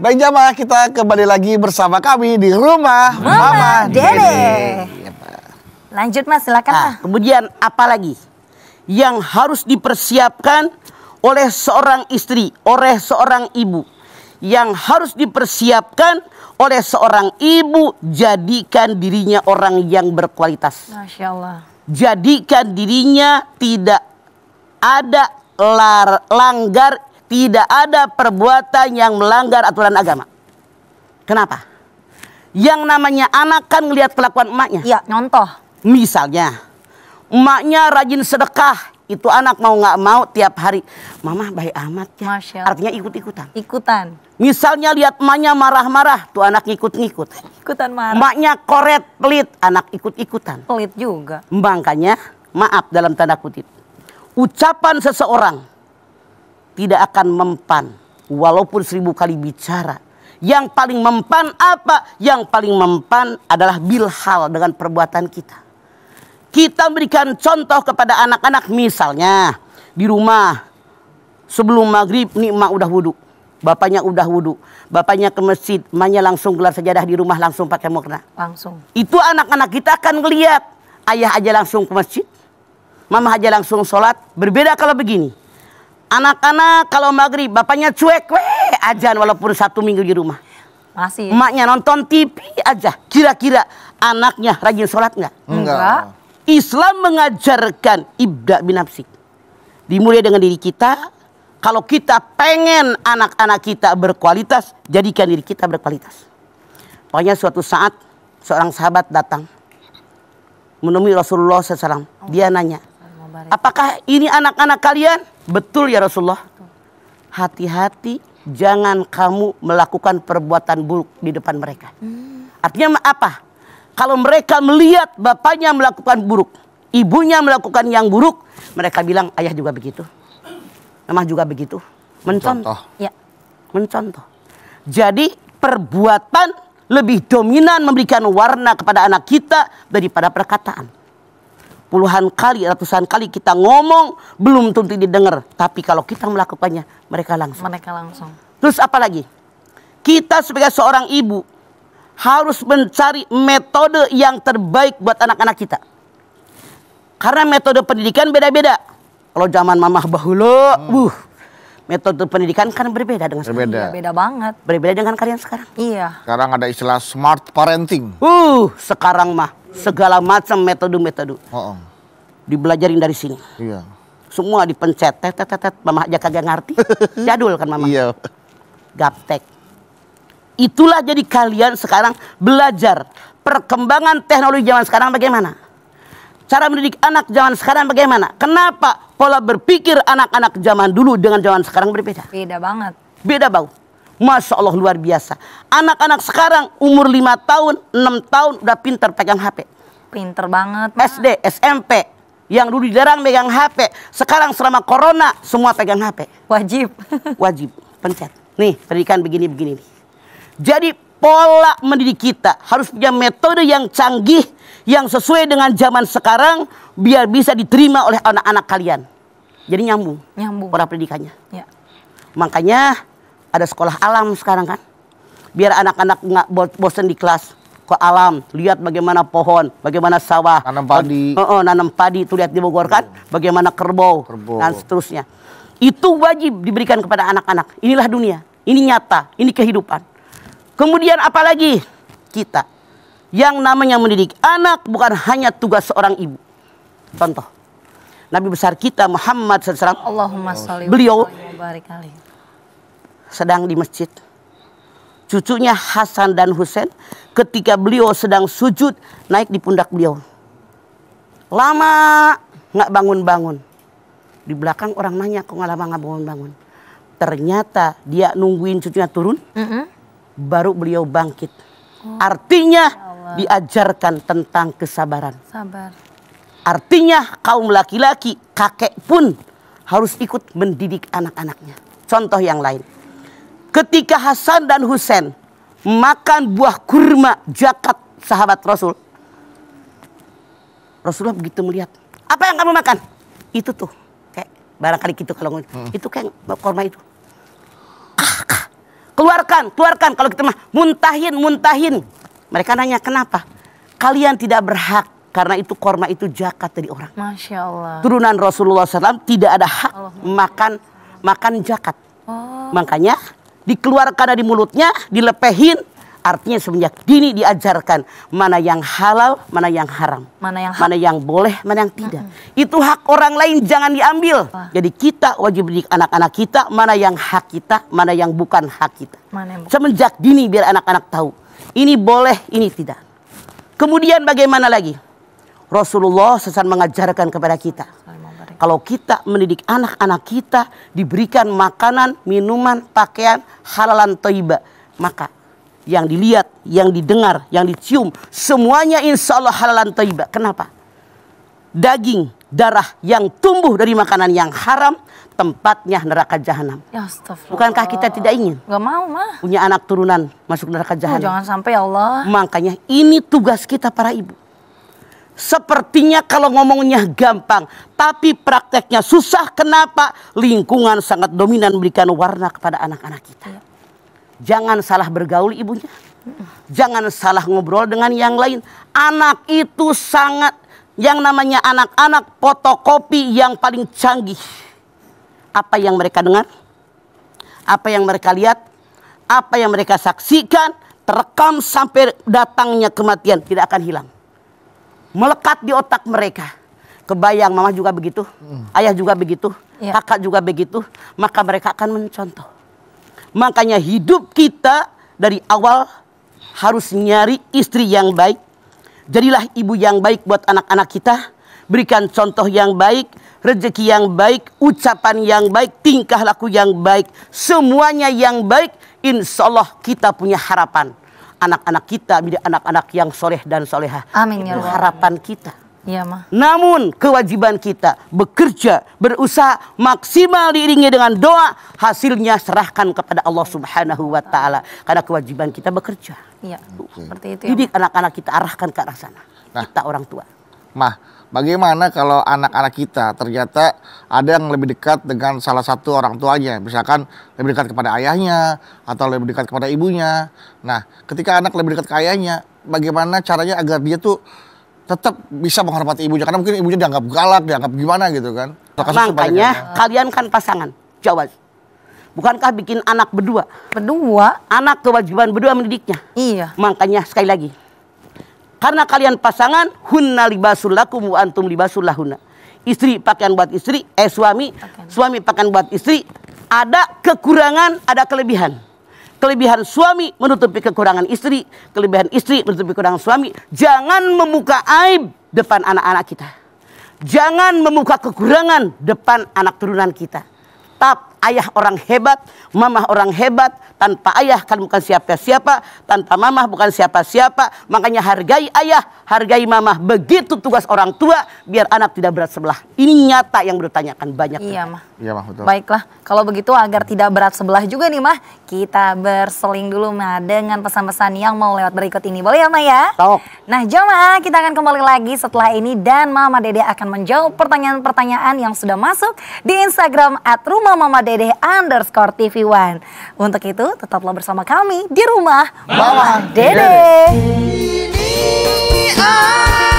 Baik jamaah kita kembali lagi bersama kami di rumah Mama, Mama Dede. Iya, Lanjut mas silakan. Nah, kemudian apa lagi yang harus dipersiapkan oleh seorang istri, oleh seorang ibu, yang harus dipersiapkan oleh seorang ibu jadikan dirinya orang yang berkualitas. Masya Allah. Jadikan dirinya tidak ada lar, langgar tidak ada perbuatan yang melanggar aturan agama. Kenapa? Yang namanya anak kan ngelihat kelakuan emaknya. Iya, nyontoh. Misalnya, emaknya rajin sedekah, itu anak mau nggak mau tiap hari mama baik amat ya Masya. artinya ikut ikutan ikutan misalnya lihat emaknya marah-marah tuh anak ikut ngikut ikutan marah emaknya koret pelit anak ikut ikutan pelit juga makanya maaf dalam tanda kutip ucapan seseorang tidak akan mempan walaupun seribu kali bicara. Yang paling mempan apa? Yang paling mempan adalah bilhal dengan perbuatan kita. Kita berikan contoh kepada anak-anak misalnya di rumah sebelum maghrib nih emak udah wudhu. Bapaknya udah wudhu, bapaknya ke masjid, emaknya langsung gelar sejadah di rumah langsung pakai mukna. Langsung. Itu anak-anak kita akan melihat ayah aja langsung ke masjid, mama aja langsung sholat. Berbeda kalau begini. Anak-anak kalau maghrib, bapaknya cuek, weh, ajaan walaupun satu minggu di rumah. Masih. Maknya nonton TV aja. Kira-kira anaknya rajin sholat nggak? Enggak. Islam mengajarkan ibda nafsi. Dimulai dengan diri kita. Kalau kita pengen anak-anak kita berkualitas, jadikan diri kita berkualitas. Pokoknya suatu saat seorang sahabat datang menemui Rasulullah SAW. Dia nanya, apakah ini anak-anak kalian? Betul ya Rasulullah. Hati-hati jangan kamu melakukan perbuatan buruk di depan mereka. Hmm. Artinya apa? Kalau mereka melihat bapaknya melakukan buruk, ibunya melakukan yang buruk, mereka bilang ayah juga begitu. Memang juga begitu. Mencontoh. Ya. Mencontoh. Jadi perbuatan lebih dominan memberikan warna kepada anak kita daripada perkataan puluhan kali, ratusan kali kita ngomong belum tentu didengar. Tapi kalau kita melakukannya, mereka langsung. Mereka langsung. Terus apa lagi? Kita sebagai seorang ibu harus mencari metode yang terbaik buat anak-anak kita. Karena metode pendidikan beda-beda. Kalau zaman mamah bahulu, hmm. uh, metode pendidikan kan berbeda dengan berbeda. sekarang. Berbeda iya, banget. Berbeda dengan kalian sekarang. Iya. Sekarang ada istilah smart parenting. Uh, sekarang mah segala macam metode-metode. Oh, oh. Dibelajarin dari sini. Iya. Semua dipencet, tet tet tet, mama aja kagak ngerti. Jadul kan mama. Iya. Gaptek. Itulah jadi kalian sekarang belajar perkembangan teknologi zaman sekarang bagaimana? Cara mendidik anak zaman sekarang bagaimana? Kenapa pola berpikir anak-anak zaman dulu dengan zaman sekarang berbeda? Beda banget. Beda bau. Masya Allah luar biasa. Anak-anak sekarang umur 5 tahun, 6 tahun udah pinter pegang HP. Pinter banget. Ma. SD, SMP. Yang dulu jarang pegang HP. Sekarang selama corona semua pegang HP. Wajib. Wajib. Pencet. Nih pendidikan begini-begini. Jadi pola mendidik kita harus punya metode yang canggih. Yang sesuai dengan zaman sekarang. Biar bisa diterima oleh anak-anak kalian. Jadi nyambung. Nyambung. Pola pendidikannya. Ya. Makanya ada sekolah alam sekarang kan. Biar anak-anak nggak bosen di kelas ke alam, lihat bagaimana pohon, bagaimana sawah, nanam padi, uh, uh, nanam padi itu lihat di Bogor kan, bagaimana kerbau, kerbau dan seterusnya. Itu wajib diberikan kepada anak-anak. Inilah dunia, ini nyata, ini kehidupan. Kemudian apalagi kita yang namanya mendidik anak bukan hanya tugas seorang ibu. Contoh, Nabi besar kita Muhammad SAW. Allahumma beliau sedang di masjid. Cucunya Hasan dan Husain ketika beliau sedang sujud naik di pundak beliau. Lama nggak bangun-bangun. Di belakang orang nanya kok nggak lama nggak bangun-bangun. Ternyata dia nungguin cucunya turun, mm -hmm. baru beliau bangkit. Oh. Artinya ya diajarkan tentang kesabaran. Sabar. Artinya kaum laki-laki kakek pun harus ikut mendidik anak-anaknya. Contoh yang lain ketika Hasan dan Husain makan buah kurma jakat sahabat Rasul. Rasulullah begitu melihat, apa yang kamu makan? Itu tuh, kayak barangkali gitu kalau ngomong. Hmm. Itu kayak kurma itu. Keluarkan, keluarkan kalau kita mah muntahin, muntahin. Mereka nanya kenapa? Kalian tidak berhak karena itu korma itu jakat dari orang. Masya Allah. Turunan Rasulullah SAW tidak ada hak Allah. makan makan jakat. Oh. Makanya dikeluarkan dari mulutnya, dilepehin. Artinya semenjak dini diajarkan mana yang halal, mana yang haram, mana yang mana yang boleh, mana yang tidak. Mm -hmm. Itu hak orang lain jangan diambil. Wah. Jadi kita wajib didik anak-anak kita mana yang hak kita, mana yang bukan hak kita. Mana yang bukan. Semenjak dini biar anak-anak tahu ini boleh, ini tidak. Kemudian bagaimana lagi? Rasulullah sesan mengajarkan kepada kita kalau kita mendidik anak-anak kita diberikan makanan, minuman, pakaian halalan toiba. Maka yang dilihat, yang didengar, yang dicium, semuanya insya Allah halalan toiba. Kenapa? Daging, darah yang tumbuh dari makanan yang haram tempatnya neraka jahanam. Ya Bukankah kita tidak ingin? Gak mau mah. Punya anak turunan masuk neraka jahanam. Oh, jangan sampai ya Allah. Makanya ini tugas kita para ibu. Sepertinya kalau ngomongnya gampang, tapi prakteknya susah. Kenapa? Lingkungan sangat dominan memberikan warna kepada anak-anak kita. Iya. Jangan salah bergaul ibunya. Jangan salah ngobrol dengan yang lain. Anak itu sangat yang namanya anak-anak fotokopi yang paling canggih. Apa yang mereka dengar? Apa yang mereka lihat? Apa yang mereka saksikan? Terekam sampai datangnya kematian tidak akan hilang melekat di otak mereka. Kebayang mama juga begitu, hmm. ayah juga begitu, ya. kakak juga begitu, maka mereka akan mencontoh. Makanya hidup kita dari awal harus nyari istri yang baik. Jadilah ibu yang baik buat anak-anak kita. Berikan contoh yang baik, rezeki yang baik, ucapan yang baik, tingkah laku yang baik. Semuanya yang baik, insya Allah kita punya harapan anak-anak kita menjadi anak-anak yang soleh dan soleha. Amin ya Harapan kita. Ya, ma. Namun kewajiban kita bekerja, berusaha maksimal diiringi dengan doa, hasilnya serahkan kepada Allah Subhanahu wa taala karena kewajiban kita bekerja. Iya. Seperti itu. Ya, Didik anak-anak kita arahkan ke arah sana. Nah, kita orang tua. Mah, Bagaimana kalau anak-anak kita ternyata ada yang lebih dekat dengan salah satu orang tuanya, misalkan lebih dekat kepada ayahnya atau lebih dekat kepada ibunya. Nah, ketika anak lebih dekat ke ayahnya, bagaimana caranya agar dia tuh tetap bisa menghormati ibunya karena mungkin ibunya dianggap galak, dianggap gimana gitu kan. Makanya kalian kan pasangan, jawab. Bukankah bikin anak berdua? Berdua? Anak kewajiban berdua mendidiknya. Iya. Makanya sekali lagi, karena kalian pasangan hunna libasul lakum wa antum libasul lahunna. Istri pakaian buat istri, eh suami, okay. suami pakaian buat istri. Ada kekurangan, ada kelebihan. Kelebihan suami menutupi kekurangan istri, kelebihan istri menutupi kekurangan suami. Jangan membuka aib depan anak-anak kita. Jangan membuka kekurangan depan anak turunan kita. Tapi ayah orang hebat, mamah orang hebat, tanpa ayah kan bukan siapa-siapa, tanpa mamah bukan siapa-siapa. Makanya hargai ayah, hargai mamah. Begitu tugas orang tua biar anak tidak berat sebelah. Ini nyata yang bertanyakan banyak. Iya, Mah. Iya, Mah, betul. Baiklah, kalau begitu agar tidak berat sebelah juga nih, Mah, kita berseling dulu Mah dengan pesan-pesan yang mau lewat berikut ini. Boleh ya, Mah ya? Sok. Nah, jamaah, kita akan kembali lagi setelah ini dan Mama Dede akan menjawab pertanyaan-pertanyaan yang sudah masuk di Instagram rumah @rumahmamadede Dede underscore TV One. Untuk itu tetaplah bersama kami di rumah bawah Dede. Ini